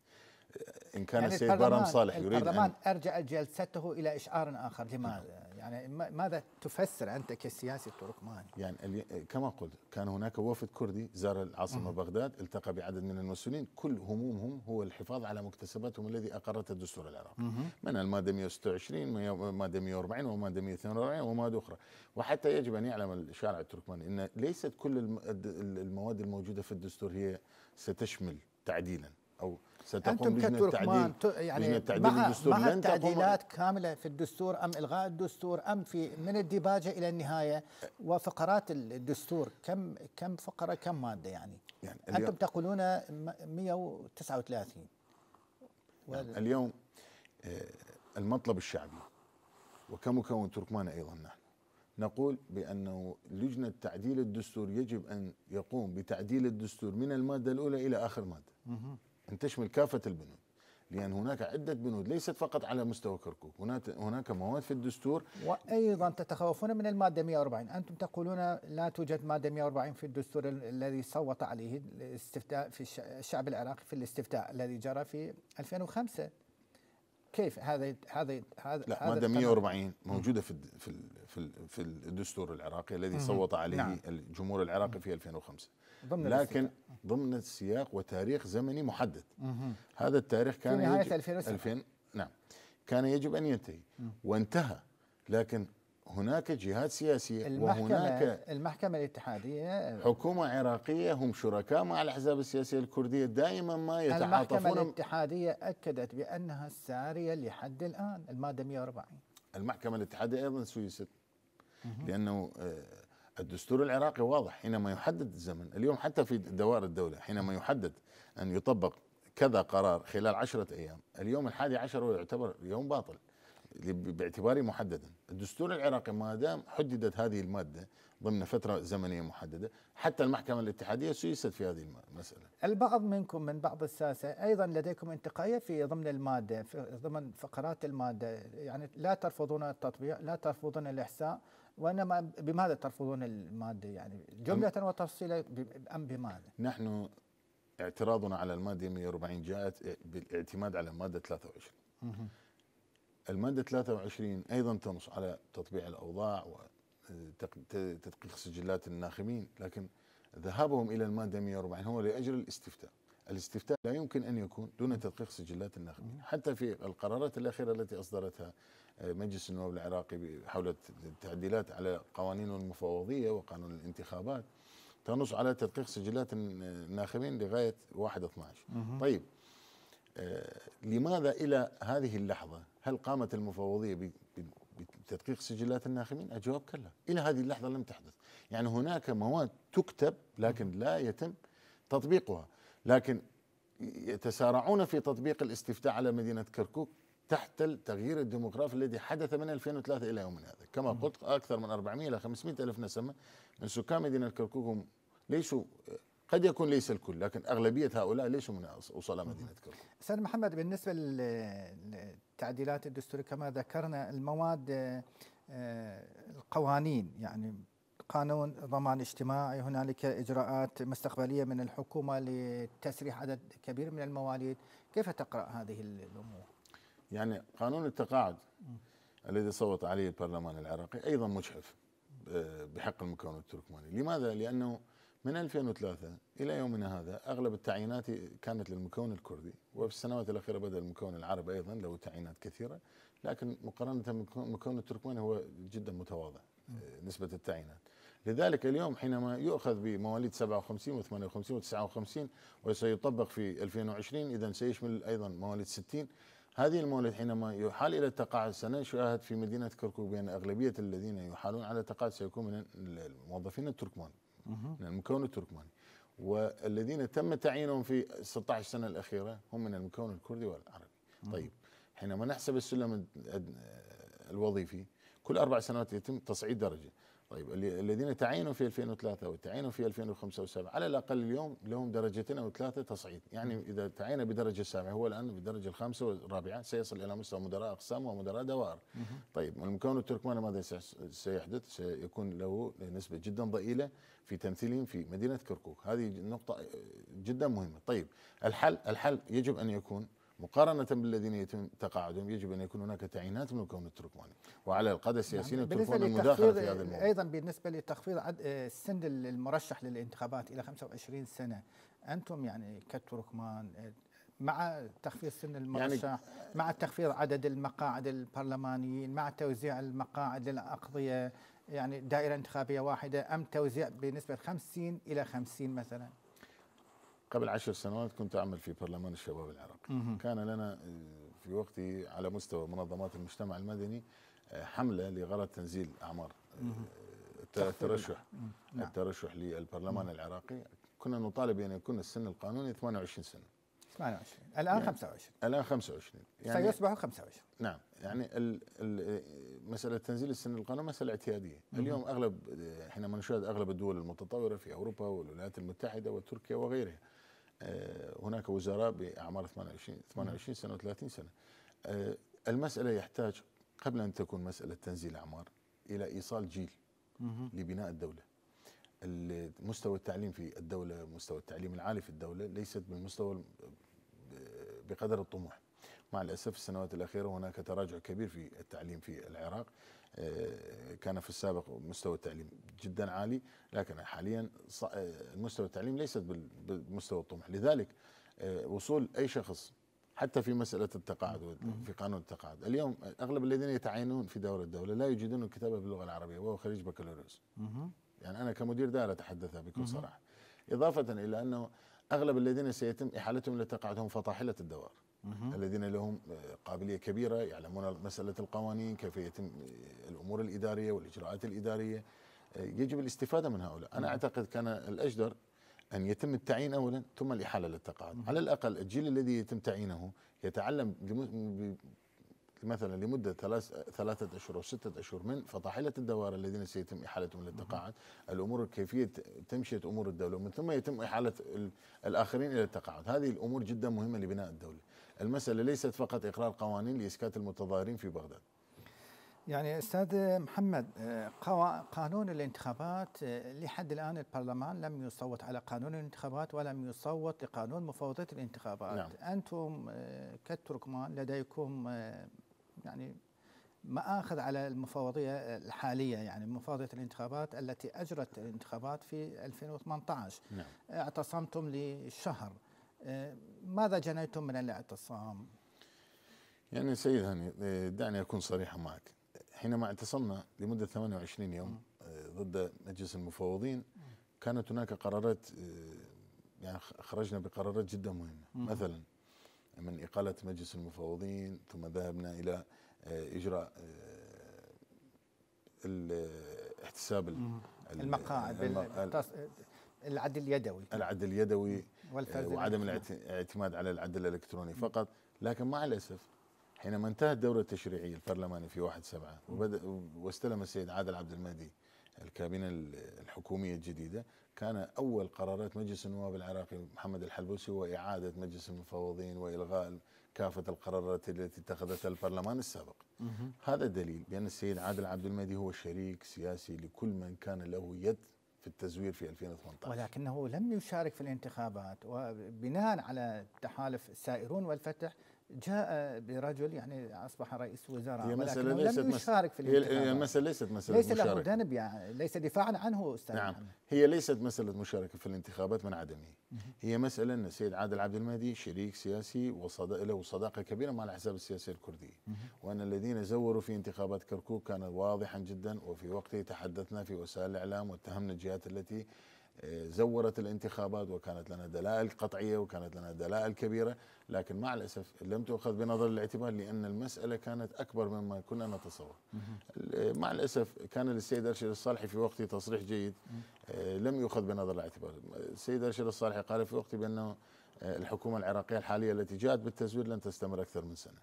S2: ان كان يعني السيد برام صالح يريد البرلمان
S1: ارجع جلسته الى اشعار اخر لماذا؟ يعني ماذا تفسر أنت كسياسي التركماني؟
S2: يعني كما قلت كان هناك وفد كردي زار العاصمة بغداد التقى بعدد من المسؤولين كل همومهم هو الحفاظ على مكتسباتهم الذي أقرته الدستور العراقي من المادة 126 مادة 140 ومادة 142 ومادة أخرى وحتى يجب أن يعلم الشارع التركماني أن ليست كل المواد الموجودة في الدستور هي ستشمل تعديلا أو ستقوم أنتم لجنة التعديل يعني التعديل مع مع التعديلات تعديلات
S1: كاملة في الدستور أم إلغاء الدستور أم في من الديباجة إلى النهاية وفقرات الدستور كم كم فقرة كم مادة يعني, يعني أنتم تقولون 139
S2: يعني نعم، اليوم آه، المطلب الشعبي وكمكون تركمان أيضا نحن نقول بأنه لجنة تعديل الدستور يجب أن يقوم بتعديل الدستور من المادة الأولى إلى آخر مادة أن تشمل كافة البنود لأن هناك عدة بنود ليست فقط على مستوى كركوك هناك هناك مواد في الدستور
S1: وأيضا تتخوفون من المادة 140 أنتم تقولون لا توجد مادة 140 في الدستور الذي صوت عليه الاستفتاء في الشعب العراقي في الاستفتاء الذي جرى في 2005 كيف هذا هذا هذا لا ماده 140
S2: موجوده في في في في الدستور العراقي الذي صوت عليه نعم. الجمهور العراقي في 2005 ضمن لكن السياق. ضمن السياق وتاريخ زمني محدد هذا التاريخ كان في نهايه 2007 2000 نعم كان يجب ان ينتهي وانتهى لكن هناك جهات سياسية المحكمة وهناك
S1: المحكمة الاتحادية
S2: حكومة عراقية هم شركاء مع الأحزاب السياسية الكردية دائما ما يتعاطفون المحكمة
S1: الاتحادية أكدت بأنها سارية لحد الآن المادة 140
S2: المحكمة الاتحادية أيضا سويست لأنه آه، الدستور العراقي واضح حينما يحدد الزمن اليوم حتى في دوائر الدولة حينما يحدد أن يطبق كذا قرار خلال عشرة أيام اليوم الحادي عشر يعتبر يوم باطل باعتباري محددا الدستور العراقي ما دام حددت هذه المادة ضمن فترة زمنية محددة حتى المحكمة الاتحادية سيست في هذه المسألة
S1: البعض منكم من بعض الساسة أيضا لديكم انتقائية في ضمن المادة في ضمن فقرات المادة يعني لا ترفضون التطبيع لا ترفضون الإحساء وإنما بماذا ترفضون المادة يعني جملة وتفصيلا أم بماذا
S2: نحن اعتراضنا على المادة 140 جاءت بالاعتماد على المادة 23 المادة 23 أيضا تنص على تطبيع الأوضاع وتدقيق سجلات الناخبين لكن ذهابهم إلى المادة 140 هو لأجل الاستفتاء الاستفتاء لا يمكن أن يكون دون تدقيق سجلات الناخبين حتى في القرارات الأخيرة التي أصدرتها مجلس النواب العراقي حول التعديلات على قوانين المفوضية وقانون الانتخابات تنص على تدقيق سجلات الناخبين لغاية 1 12 طيب آه، لماذا الى هذه اللحظه هل قامت المفوضيه بتدقيق سجلات الناخبين؟ الجواب كلا، الى هذه اللحظه لم تحدث، يعني هناك مواد تكتب لكن لا يتم تطبيقها، لكن يتسارعون في تطبيق الاستفتاء على مدينه كركوك تحت التغيير الديموغرافي الذي حدث من 2003 الى يومنا هذا، كما قلت اكثر من 400 الى 500 الف نسمه من سكان مدينه كركوك هم ليسوا آه، قد يكون ليس الكل لكن أغلبية هؤلاء ليسوا من أصلاء مدينة
S1: كركوك أستاذ محمد بالنسبة للتعديلات الدستورية كما ذكرنا المواد آه، القوانين يعني قانون ضمان اجتماعي هنالك اجراءات مستقبليه من الحكومه لتسريح عدد كبير من المواليد كيف تقرا هذه الامور
S2: يعني قانون التقاعد الذي صوت عليه البرلمان العراقي ايضا مجحف آه، بحق المكون التركماني لماذا لانه من 2003 إلى يومنا هذا أغلب التعيينات كانت للمكون الكردي وفي السنوات الأخيرة بدأ المكون العربي أيضا له تعيينات كثيرة لكن مقارنة بمكون التركماني هو جدا متواضع نسبة التعيينات لذلك اليوم حينما يؤخذ بمواليد 57 و58 و59 وسيطبق في 2020 إذا سيشمل أيضا مواليد 60 هذه المواليد حينما يحال إلى التقاعد سنشاهد في مدينة كركوك بأن أغلبية الذين يحالون على التقاعد سيكون من الموظفين التركمان من المكون التركماني والذين تم تعيينهم في 16 سنة الأخيرة هم من المكون الكردي والعربي طيب حينما نحسب السلم الوظيفي كل أربع سنوات يتم تصعيد درجة طيب الذين تعينوا في 2003 وتعينوا في 2005 و7 على الاقل اليوم لهم درجتين او ثلاثه تصعيد، يعني اذا تعين بدرجه سابعه هو الان بالدرجه الخامسه والرابعه سيصل الى مستوى مدراء اقسام ومدراء دوائر. طيب المكون التركماني ماذا سيحدث؟ سيكون له نسبه جدا ضئيله في تمثيلهم في مدينه كركوك، هذه نقطه آه، جدا مهمه. طيب الحل الحل يجب ان يكون مقارنة بالذين يتم تقاعدهم يجب أن يكون هناك تعيينات من الكون التركماني وعلى القادة السياسيين نعم، التركمان المداخلة في هذا الموضوع
S1: أيضا بالنسبة لتخفيض آه، السن المرشح للانتخابات إلى 25 سنة أنتم يعني كتركمان آه، مع تخفيض سن يعني المرشح يعني مع تخفيض عدد المقاعد البرلمانيين مع توزيع المقاعد للأقضية يعني دائرة انتخابية واحدة أم توزيع بنسبة 50 إلى 50 مثلا
S2: قبل عشر سنوات كنت أعمل في برلمان الشباب العراقي كان لنا آه، في وقته على مستوى منظمات المجتمع المدني آه، حمله لغرض تنزيل اعمار
S1: آه،
S2: الترشح نعم. الترشح للبرلمان العراقي كنا نطالب ان يعني يكون السن القانوني 28 سنه 28 الان يعني 25 الان 25 يعني سيصبح 25 نعم يعني مساله تنزيل السن القانوني مساله اعتياديه اليوم اغلب احنا نشاهد اغلب الدول المتطوره في اوروبا والولايات المتحده وتركيا وغيرها آه، هناك وزراء باعمار 28 28 سنه و30 سنه آه، المساله يحتاج قبل ان تكون مساله تنزيل اعمار الى ايصال جيل لبناء الدوله مستوى التعليم في الدوله مستوى التعليم العالي في الدوله ليست بالمستوى بقدر الطموح مع الأسف السنوات الأخيرة هناك تراجع كبير في التعليم في العراق آه، كان في السابق مستوى التعليم جدا عالي لكن حاليا آه، مستوى التعليم ليست بالمستوى الطموح لذلك آه، وصول أي شخص حتى في مسألة التقاعد في قانون التقاعد اليوم أغلب الذين يتعينون في دور الدولة لا يجدون الكتابة باللغة العربية وهو خريج بكالوريوس يعني أنا كمدير دائرة أتحدثها بكل صراحة إضافة إلى أنه أغلب الذين سيتم إحالتهم للتقاعد هم فطاحلة الدوائر الذين لهم آه، قابليه كبيره يعلمون مساله القوانين كيف يتم آه، الامور الاداريه والاجراءات الاداريه آه، يجب الاستفاده من هؤلاء انا اعتقد كان الاجدر ان يتم التعيين اولا ثم الاحاله للتقاعد على الاقل الجيل الذي يتم تعيينه يتعلم مثلا لمده ثلاث ثلاثه اشهر او سته اشهر من فطاحله الدوائر الذين سيتم احالتهم للتقاعد، الامور كيفيه تمشيه امور الدوله ومن ثم يتم احاله الاخرين الى التقاعد، هذه الامور جدا مهمه لبناء الدوله. المسألة ليست فقط إقرار قوانين لإسكات المتظاهرين في بغداد
S1: يعني استاذ محمد آه، قانون الانتخابات آه، لحد الان البرلمان لم يصوت على قانون الانتخابات ولم يصوت لقانون مفوضيه الانتخابات نعم. انتم آه، كالتركمان لديكم يعني مآخذ على المفوضيه الحاليه يعني مفوضيه الانتخابات التي اجرت الانتخابات في 2018 نعم. اعتصمتم لشهر ماذا جنيتم من الاعتصام؟
S2: يعني سيد هاني يعني، آه، دعني اكون صريحا معك حينما اعتصمنا لمده 28 يوم آه، ضد مجلس المفوضين كانت هناك قرارات آه، يعني خرجنا بقرارات جدا مهمه مثلا من اقاله مجلس المفوضين ثم ذهبنا الى اجراء احتساب المقاعد
S1: العدل اليدوي
S2: العدل اليدوي آه، وعدم الاعتماد على العدل الالكتروني فقط لكن مع الاسف حينما انتهت الدوره التشريعيه البرلمانيه في 1 7 وبدا واستلم السيد عادل عبد المهدي الكابينه الحكوميه الجديده كان اول قرارات مجلس النواب العراقي محمد الحلبوسي هو اعاده مجلس المفوضين والغاء كافه القرارات التي اتخذتها البرلمان السابق. هذا دليل بان السيد عادل عبد المهدي هو شريك سياسي لكل من كان له يد في التزوير في 2018
S1: ولكنه لم يشارك في الانتخابات وبناء على تحالف السائرون والفتح جاء برجل يعني اصبح رئيس وزراء هي مسألة ليست لم يشارك في الانتخابات هي المسألة ليست مسألة ليس له ذنب يعني ليس دفاعا عنه استاذ نعم
S2: محمد. هي ليست مسألة مشاركة في الانتخابات من عدمه هي مسألة ان السيد عادل عبد المهدي شريك سياسي وصدق له صداقة كبيرة مع الاحزاب السياسية الكردية وان الذين زوروا في انتخابات كركوك كان واضحا جدا وفي وقته تحدثنا في وسائل الاعلام واتهمنا الجهات التي زورت الانتخابات وكانت لنا دلائل قطعية وكانت لنا دلائل كبيرة لكن مع الأسف لم تؤخذ بنظر الاعتبار لأن المسألة كانت أكبر مما كنا نتصور مع الأسف كان للسيد أرشد الصالحي في وقته تصريح جيد لم يؤخذ بنظر الاعتبار السيد أرشد الصالحي قال في وقته بأنه آه، الحكومة العراقية الحالية التي جاءت بالتزوير لن تستمر أكثر من سنة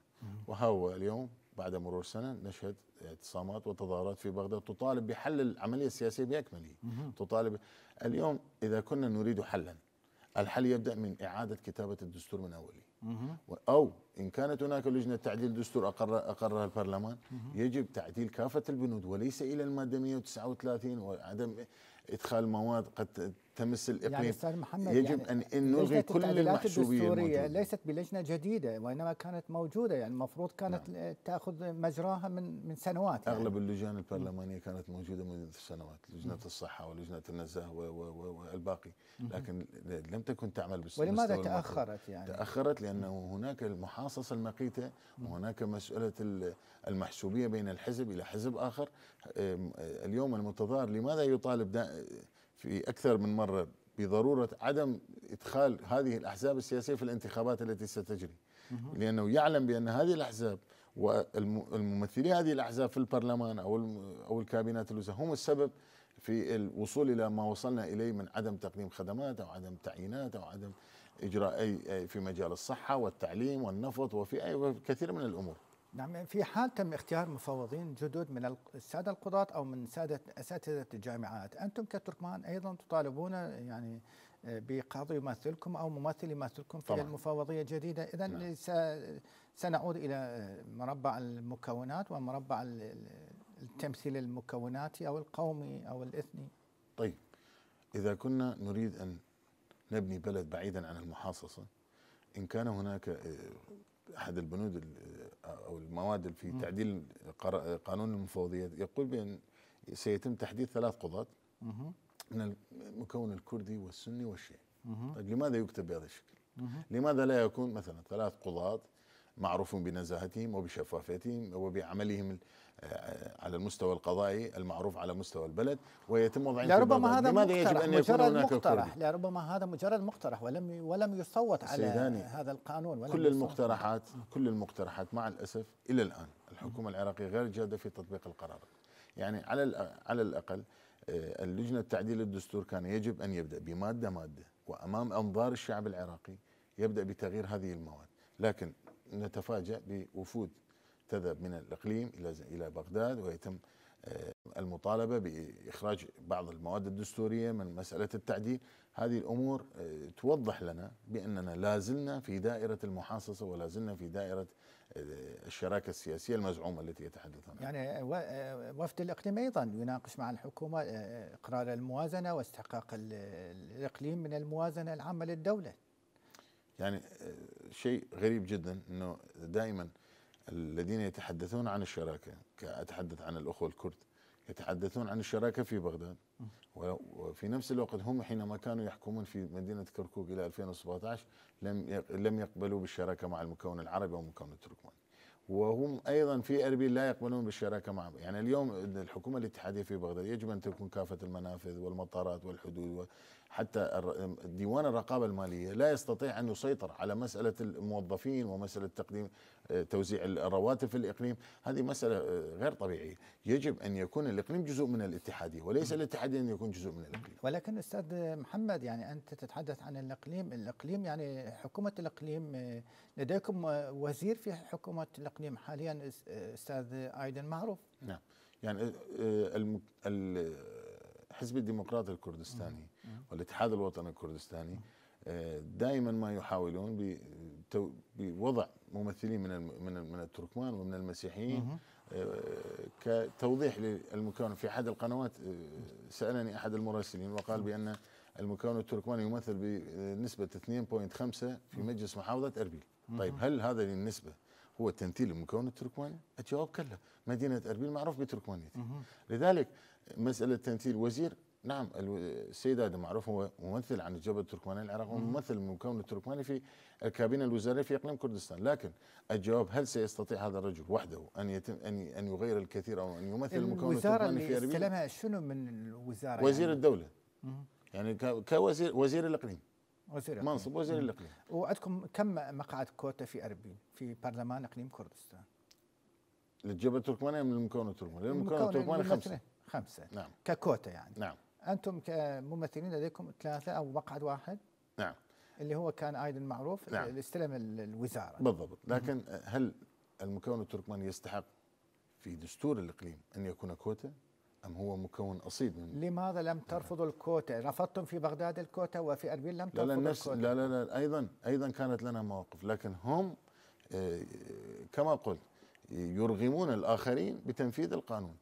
S2: وها هو اليوم بعد مرور سنة نشهد اعتصامات وتظاهرات في بغداد تطالب بحل العملية السياسية بأكمله تطالب اليوم إذا كنا نريد حلا الحل يبدأ من إعادة كتابة الدستور من أوله أو إن كانت هناك لجنة تعديل دستور أقر أقرها البرلمان يجب تعديل كافة البنود وليس إلى المادة 139 وعدم إدخال مواد قد تمس الإقليم يعني أستاذ محمد يجب يعني أن نلغي كل المحسوبية الدستورية
S1: ليست بلجنة جديدة وإنما كانت موجودة يعني المفروض كانت نعم. تأخذ مجراها من من سنوات يعني. أغلب
S2: اللجان البرلمانية كانت موجودة منذ سنوات لجنة الصحة ولجنة النزاهة والباقي لكن لم تكن تعمل بالمستوى ولماذا تأخرت يعني؟ تأخرت لأنه هناك المحاصصة المقيتة وهناك مسألة المحسوبية بين الحزب إلى حزب آخر اليوم المتظاهر لماذا يطالب في اكثر من مره بضروره عدم ادخال هذه الاحزاب السياسيه في الانتخابات التي ستجري لانه يعلم بان هذه الاحزاب والممثلي هذه الاحزاب في البرلمان او او الكابينات الوزراء هم السبب في الوصول الى ما وصلنا اليه من عدم تقديم خدمات او عدم تعيينات او عدم اجراء في مجال الصحه والتعليم والنفط وفي كثير من الامور.
S1: نعم في حال تم اختيار مفوضين جدد من الساده القضاة او من ساده اساتذه الجامعات، انتم كتركمان ايضا تطالبون يعني آه، بقاضي يمثلكم او ممثل يمثلكم في طبعا. المفوضيه الجديده، اذا نعم. سنعود الى آه، مربع المكونات ومربع التمثيل المكوناتي او القومي او الاثني.
S2: طيب اذا كنا نريد ان نبني بلد بعيدا عن المحاصصه ان كان هناك آه، احد البنود او المواد في تعديل قانون المفوضيه يقول بان سيتم تحديد ثلاث قضاة من المكون الكردي والسني والشيعي طيب لماذا يكتب بهذا الشكل؟ لماذا لا يكون مثلا ثلاث قضاة معروفون بنزاهتهم وبشفافيتهم وبعملهم على المستوى القضائي المعروف على مستوى البلد ويتم وضع لربما هذا لماذا يجب ان يكون هناك مقترح
S1: لربما هذا مجرد مقترح ولم ولم يصوت على هذا القانون ولم كل المقترحات
S2: نعم. كل المقترحات مع الاسف الى الان الحكومه العراقيه غير جاده في تطبيق القرار يعني على على الاقل آه، اللجنه التعديل الدستور كان يجب ان يبدا بماده ماده وامام انظار الشعب العراقي يبدا بتغيير هذه المواد لكن نتفاجأ بوفود تذهب من الإقليم إلى إلى بغداد ويتم آه، المطالبة بإخراج بعض المواد الدستورية من مسألة التعديل هذه الأمور آه، توضح لنا بأننا لا زلنا في دائرة المحاصصة ولا زلنا في دائرة آه، الشراكة السياسية المزعومة التي يتحدثون
S1: عنها يعني وفد الإقليم أيضا يناقش مع الحكومة إقرار الموازنة واستحقاق الإقليم من الموازنة العامة للدولة
S2: يعني شيء غريب جدا أنه دائما الذين يتحدثون عن الشراكه كاتحدث عن الاخوه الكرد يتحدثون عن الشراكه في بغداد وفي نفس الوقت هم حينما كانوا يحكمون في مدينه كركوك الى 2017 لم لم يقبلوا بالشراكه مع المكون العربي ومكون التركماني وهم ايضا في اربيل لا يقبلون بالشراكه مع يعني اليوم الحكومه الاتحاديه في بغداد يجب ان تكون كافه المنافذ والمطارات والحدود حتى ديوان الرقابه الماليه لا يستطيع ان يسيطر على مساله الموظفين ومساله تقديم آه، توزيع الرواتب في الاقليم، هذه مساله آه، غير طبيعيه، يجب ان يكون الاقليم جزء من الاتحاديه وليس الاتحاديه ان يكون جزء من الاقليم.
S1: ولكن استاذ محمد يعني انت تتحدث عن الاقليم، الاقليم يعني حكومه الاقليم آه، لديكم وزير في حكومه الاقليم حاليا استاذ ايدن معروف.
S2: نعم. يعني حزب الديمقراطي الكردستاني والاتحاد الوطني الكردستاني آه، دائما ما يحاولون بوضع ممثلين من من من التركمان ومن المسيحيين آه، كتوضيح للمكون في احد القنوات آه، سالني احد المراسلين وقال بان المكون التركماني يمثل بنسبه 2.5 في مجلس محافظه اربيل طيب هل هذه النسبه هو تمثيل المكون التركماني؟ الجواب كلا، مدينه اربيل معروف بتركمانيته. لذلك مساله تمثيل وزير نعم السيد هذا معروف هو ممثل عن الجبهه التركمانيه العراق وممثل من المكون التركماني في الكابينه الوزاريه في اقليم كردستان، لكن الجواب هل سيستطيع هذا الرجل وحده ان يتم ان ان يغير الكثير او ان يمثل المكون التركماني في الوزاره استلمها
S1: شنو من الوزاره؟ يعني؟ وزير يعني؟
S2: الدوله يعني كوزير وزير الاقليم
S1: وزير الإقليم. منصب وزير الاقليم وعندكم كم مقعد كوتا في اربيل في برلمان اقليم كردستان؟
S2: للجبهه التركمانيه من المكون التركماني؟ المكون التركماني خمسه خمسة نعم ككوتا يعني نعم
S1: انتم كممثلين لديكم ثلاثه او مقعد واحد نعم اللي هو كان ايضا معروف نعم. اللي استلم الوزاره
S2: بالضبط لكن هل المكون التركماني يستحق في دستور الاقليم ان يكون كوتا ام هو مكون اصيل من لماذا لم ترفضوا الكوتا؟ رفضتم في
S1: بغداد الكوتا وفي اربيل لم ترفضوا لا لا الكوتا لا
S2: لا لا ايضا ايضا كانت لنا مواقف لكن هم آه، كما قلت يرغمون الاخرين بتنفيذ القانون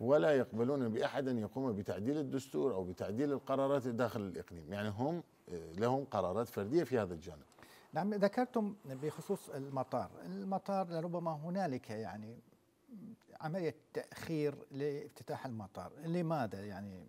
S2: ولا يقبلون بأحد أن يقوم بتعديل الدستور أو بتعديل القرارات داخل الإقليم يعني هم آه، لهم قرارات فردية في هذا الجانب
S1: نعم ذكرتم بخصوص المطار المطار لربما هنالك يعني عملية تأخير لافتتاح المطار لماذا يعني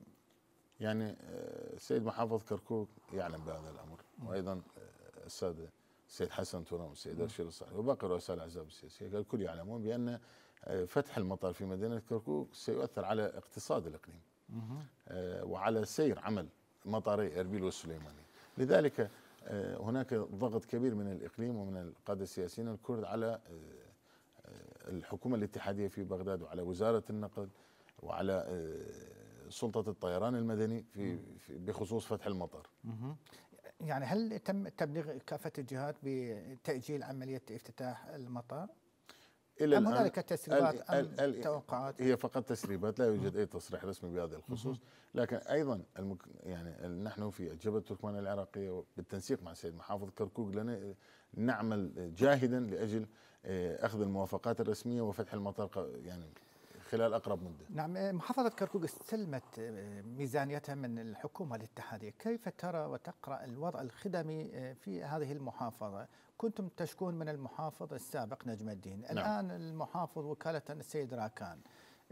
S2: يعني السيد آه، محافظ كركوك يعلم بهذا الأمر وأيضا آه، السادة السيد حسن ترام والسيد أرشيد الصالح وباقي رؤساء الأحزاب السياسية الكل يعلمون بأن آه، فتح المطار في مدينة كركوك سيؤثر على اقتصاد الإقليم آه، وعلى سير عمل مطاري أربيل والسليماني لذلك آه، هناك ضغط كبير من الإقليم ومن القادة السياسيين الكرد على الحكومة الاتحادية في بغداد وعلى وزارة النقل وعلى سلطة الطيران المدني في بخصوص فتح المطار
S1: يعني هل تم تبليغ كافة الجهات بتأجيل عملية افتتاح المطار؟ الى أم هنالك تسريبات أم ال
S2: توقعات؟ هي فقط تسريبات لا يوجد اي تصريح رسمي بهذا الخصوص، لكن ايضا المك... يعني نحن في جبهه تركمان العراقيه بالتنسيق مع السيد محافظ كركوك لنا نعمل جاهدا لاجل آه، اخذ الموافقات الرسميه وفتح المطار يعني خلال اقرب مده.
S1: نعم آه، محافظه كركوك استلمت آه، ميزانيتها من الحكومه الاتحاديه، كيف ترى وتقرا الوضع الخدمي في هذه المحافظه كنتم تشكون من المحافظ السابق نجم الدين نعم. الآن المحافظ وكالة السيد راكان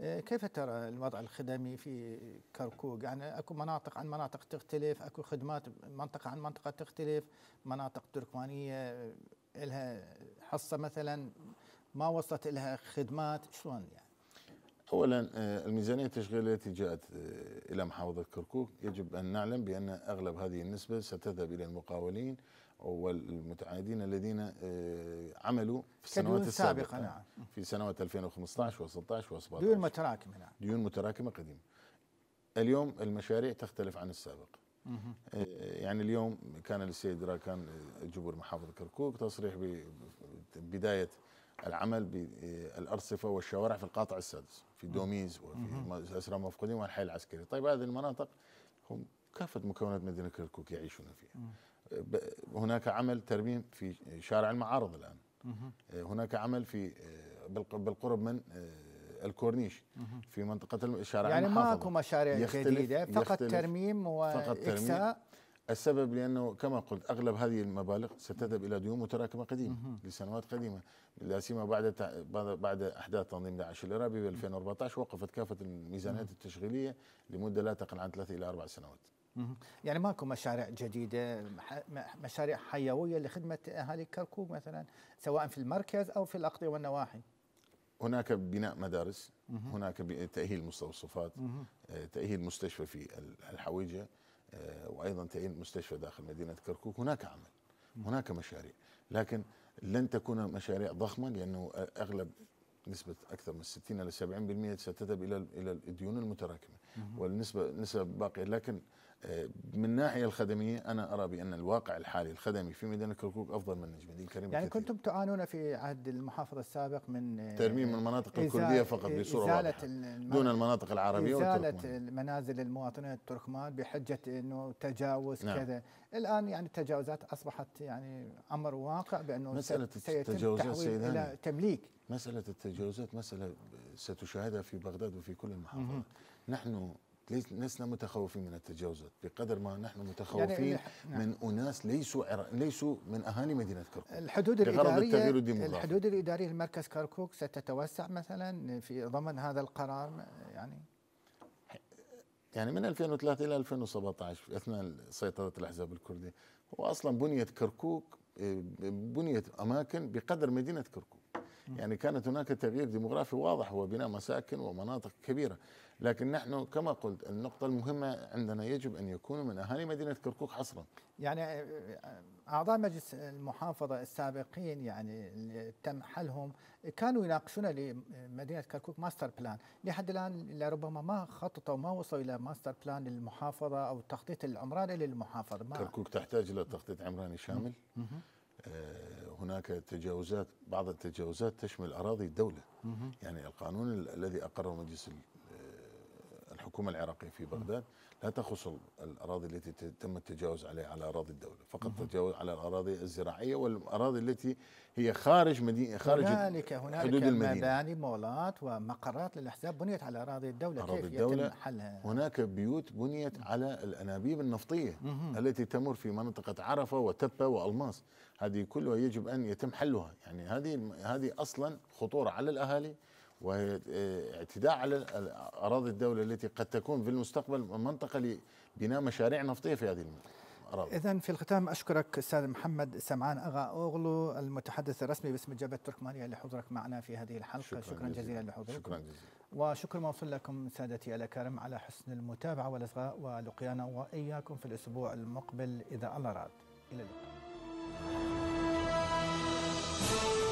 S1: آه، كيف ترى الوضع الخدمي في كركوك يعني أكو مناطق عن مناطق تختلف أكو خدمات منطقة عن منطقة تختلف مناطق تركمانية لها حصة مثلا ما وصلت لها خدمات شلون يعني
S2: اولا آه، الميزانيه التشغيليه التي جاءت آه، الى محافظه كركوك يجب ان نعلم بان اغلب هذه النسبه ستذهب الى المقاولين والمتعاهدين الذين آه، عملوا في السنوات السابقة نعم آه، في سنوات 2015 و16 و17 ديون متراكمة نعم ديون متراكمة قديمة اليوم المشاريع تختلف عن السابق آه، يعني اليوم كان للسيد راكان جبر محافظ كركوك تصريح ببداية العمل بالأرصفة والشوارع في القاطع السادس في دوميز وفي أسرى مفقودين والحي العسكري طيب هذه المناطق هم كافة مكونات مدينة كركوك يعيشون فيها هناك عمل ترميم في شارع المعارض الان آه، هناك عمل في آه، بالقرب من آه، الكورنيش في منطقه شارع يعني يعني ماكو مشاريع جديده فقط ترميم
S1: واكساء
S2: السبب لانه كما قلت اغلب هذه المبالغ ستذهب الى ديون متراكمه قديمه لسنوات قديمه لا سيما بعد بعد احداث تنظيم داعش الارهابي ب 2014 وقفت كافه الميزانيات التشغيليه لمده لا تقل عن ثلاث الى اربع سنوات.
S1: يعني ماكو مشاريع جديده مشاريع حيويه لخدمه اهالي كركوك مثلا سواء في المركز او في الاقضيه والنواحي
S2: هناك بناء مدارس هناك تاهيل مستوصفات آه، تاهيل مستشفى في الحويجه آه، وايضا تأهيل مستشفى داخل مدينه كركوك هناك عمل هناك مشاريع لكن لن تكون مشاريع ضخمه لانه اغلب نسبة أكثر من 60 إلى 70% ستذهب إلى إلى الديون المتراكمة والنسبة نسبة باقية لكن من الناحيه الخدميه انا ارى بان الواقع الحالي الخدمي في مدينه كركوك افضل من نجم الدين الكريم يعني كثير.
S1: كنتم تعانون في عهد المحافظ السابق من آه، ترميم من المناطق الكرديه فقط بصوره واضحه دون
S2: المناطق العربيه ازاله
S1: المنازل المواطنين التركمان بحجه انه تجاوز نعم. كذا الان يعني التجاوزات اصبحت يعني امر واقع بانه مساله التجاوزات سيد الى
S2: تمليك مساله التجاوزات مساله ستشاهدها في بغداد وفي كل المحافظات نحن لسنا متخوفين من التجاوزات بقدر ما نحن يعني متخوفين يعني نعم. من اناس ليسوا عر... ليسوا من اهالي مدينه كركوك الحدود الاداريه الحدود
S1: الاداريه لمركز كركوك ستتوسع مثلا في ضمن هذا القرار يعني
S2: يعني من 2003 الى 2017 اثناء سيطره الاحزاب الكردي هو اصلا بنيت كركوك إيه، بنيت اماكن بقدر مدينه كركوك يعني كانت هناك تغيير ديموغرافي واضح هو بناء مساكن ومناطق كبيره لكن نحن كما قلت النقطة المهمة عندنا يجب أن يكونوا من أهالي مدينة كركوك حصرا
S1: يعني آه، آه، أعضاء مجلس المحافظة السابقين يعني اللي تم حلهم كانوا يناقشون لمدينة كركوك ماستر بلان لحد الآن لربما ما خططوا ما وصلوا إلى ماستر بلان للمحافظة أو التخطيط العمراني للمحافظة ما كركوك
S2: تحتاج إلى تخطيط عمراني شامل آه، هناك تجاوزات بعض التجاوزات تشمل أراضي الدولة يعني القانون الذي أقره مجلس الحكومه العراقيه في بغداد لا تخص الاراضي التي تم التجاوز عليها على اراضي الدوله، فقط تجاوز على الاراضي الزراعيه والاراضي التي هي خارج مدينه خارج هنالك هنالك حدود المدينة. مباني
S1: مولات ومقرات للاحزاب بنيت على اراضي
S2: الدوله أراضي كيف الدولة يتم حلها؟ هناك بيوت بنيت على الانابيب النفطيه مم. التي تمر في منطقه عرفه وتبه والماس، هذه كلها يجب ان يتم حلها، يعني هذه هذه اصلا خطوره على الاهالي وهي اعتداء على اراضي الدوله التي قد تكون في المستقبل منطقه لبناء مشاريع نفطيه في هذه المنطقه
S1: إذا في الختام أشكرك أستاذ محمد سمعان أغا أوغلو المتحدث الرسمي باسم جبهة تركمانيا لحضورك معنا في هذه الحلقة شكرا, شكرا جزيلا, جزيلا لحضورك شكرا جزيلا وشكر موصول لكم سادتي الأكارم على حسن المتابعة والإصغاء ولقيانا وإياكم في الأسبوع المقبل إذا الله راد إلى اللقاء